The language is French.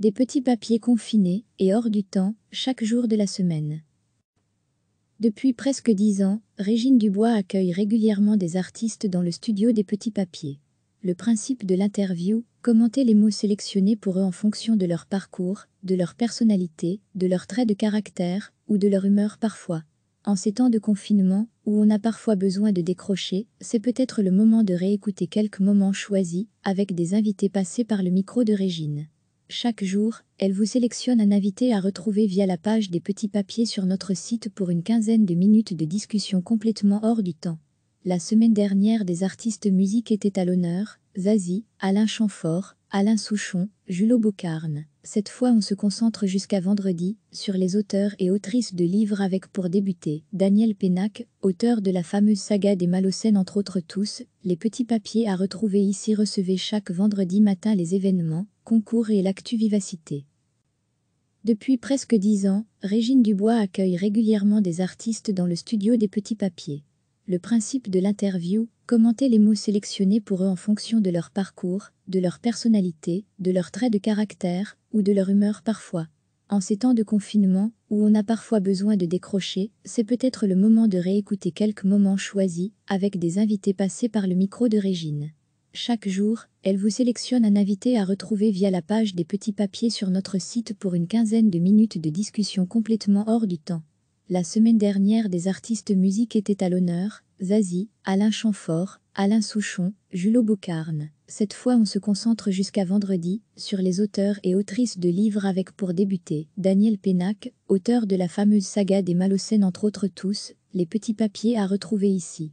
des petits papiers confinés et hors du temps chaque jour de la semaine. Depuis presque dix ans, Régine Dubois accueille régulièrement des artistes dans le studio des petits papiers. Le principe de l'interview, commenter les mots sélectionnés pour eux en fonction de leur parcours, de leur personnalité, de leurs traits de caractère ou de leur humeur parfois. En ces temps de confinement, où on a parfois besoin de décrocher, c'est peut-être le moment de réécouter quelques moments choisis avec des invités passés par le micro de Régine. Chaque jour, elle vous sélectionne un invité à retrouver via la page des petits papiers sur notre site pour une quinzaine de minutes de discussion complètement hors du temps. La semaine dernière, des artistes musique étaient à l'honneur, Zazie, Alain Chamfort, Alain Souchon, Julot Bocarne. Cette fois, on se concentre jusqu'à vendredi sur les auteurs et autrices de livres avec pour débuter Daniel Pénac, auteur de la fameuse saga des Malocènes entre autres tous, les petits papiers à retrouver ici recevez chaque vendredi matin les événements, concours et l'actu vivacité. Depuis presque dix ans, Régine Dubois accueille régulièrement des artistes dans le studio des Petits Papiers. Le principe de l'interview, commenter les mots sélectionnés pour eux en fonction de leur parcours, de leur personnalité, de leurs traits de caractère ou de leur humeur parfois. En ces temps de confinement, où on a parfois besoin de décrocher, c'est peut-être le moment de réécouter quelques moments choisis avec des invités passés par le micro de Régine. Chaque jour, elle vous sélectionne un invité à retrouver via la page des petits papiers sur notre site pour une quinzaine de minutes de discussion complètement hors du temps. La semaine dernière, des artistes musique étaient à l'honneur, Zazie, Alain Chamfort, Alain Souchon, Jules Bocarne. Cette fois, on se concentre jusqu'à vendredi sur les auteurs et autrices de livres avec pour débuter Daniel Pénac, auteur de la fameuse saga des Malocènes entre autres tous, les petits papiers à retrouver ici